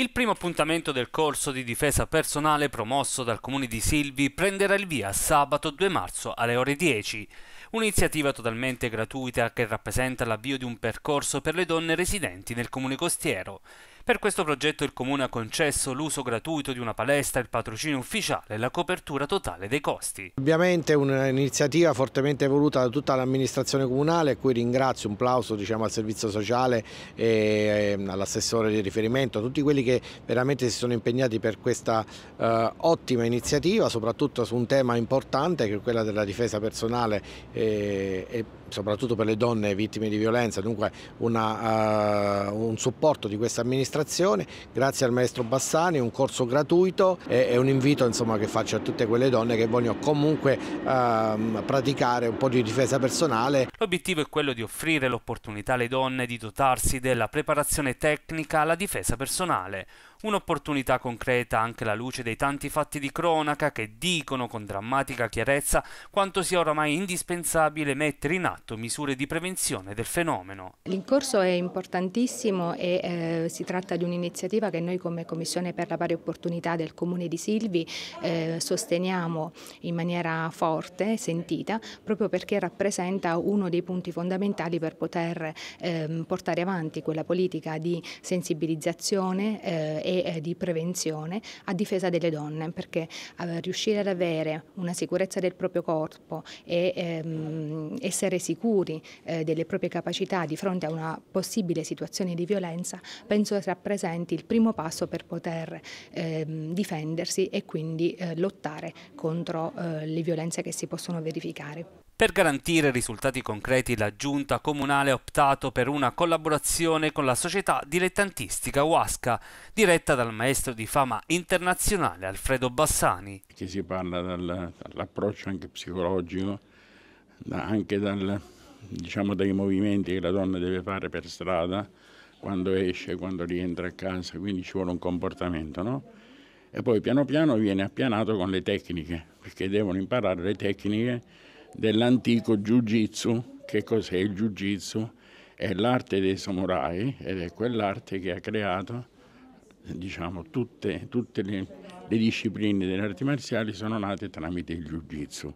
Il primo appuntamento del corso di difesa personale promosso dal comune di Silvi prenderà il via sabato 2 marzo alle ore 10. Un'iniziativa totalmente gratuita che rappresenta l'avvio di un percorso per le donne residenti nel comune costiero. Per questo progetto il Comune ha concesso l'uso gratuito di una palestra, il patrocinio ufficiale e la copertura totale dei costi. Ovviamente è un'iniziativa fortemente voluta da tutta l'amministrazione comunale, a cui ringrazio un plauso diciamo, al servizio sociale e ehm, all'assessore di riferimento, a tutti quelli che veramente si sono impegnati per questa eh, ottima iniziativa, soprattutto su un tema importante che è quella della difesa personale eh, e soprattutto per le donne vittime di violenza, dunque una, uh, un supporto di questa amministrazione, grazie al maestro Bassani, un corso gratuito e, e un invito insomma, che faccio a tutte quelle donne che vogliono comunque uh, praticare un po' di difesa personale. L'obiettivo è quello di offrire l'opportunità alle donne di dotarsi della preparazione tecnica alla difesa personale, Un'opportunità concreta anche alla luce dei tanti fatti di cronaca che dicono con drammatica chiarezza quanto sia oramai indispensabile mettere in atto misure di prevenzione del fenomeno. L'incorso è importantissimo e eh, si tratta di un'iniziativa che noi come Commissione per la Pari Opportunità del Comune di Silvi eh, sosteniamo in maniera forte, sentita, proprio perché rappresenta uno dei punti fondamentali per poter eh, portare avanti quella politica di sensibilizzazione eh, e eh, di prevenzione a difesa delle donne, perché eh, riuscire ad avere una sicurezza del proprio corpo e ehm, essere sicuri eh, delle proprie capacità di fronte a una possibile situazione di violenza, penso rappresenti il primo passo per poter ehm, difendersi e quindi eh, lottare contro eh, le violenze che si possono verificare. Per garantire risultati concreti la giunta comunale ha optato per una collaborazione con la società dilettantistica Huasca, diretta dal maestro di fama internazionale Alfredo Bassani. Che si parla dal, dall'approccio anche psicologico, anche dal, diciamo, dai movimenti che la donna deve fare per strada, quando esce, quando rientra a casa, quindi ci vuole un comportamento, no? E poi piano piano viene appianato con le tecniche, perché devono imparare le tecniche dell'antico Jiu-Jitsu. Che cos'è il Jiu-Jitsu? È l'arte dei samurai ed è quell'arte che ha creato diciamo, tutte, tutte le, le, discipline delle arti marziali sono nate tramite il Jiu-Jitsu.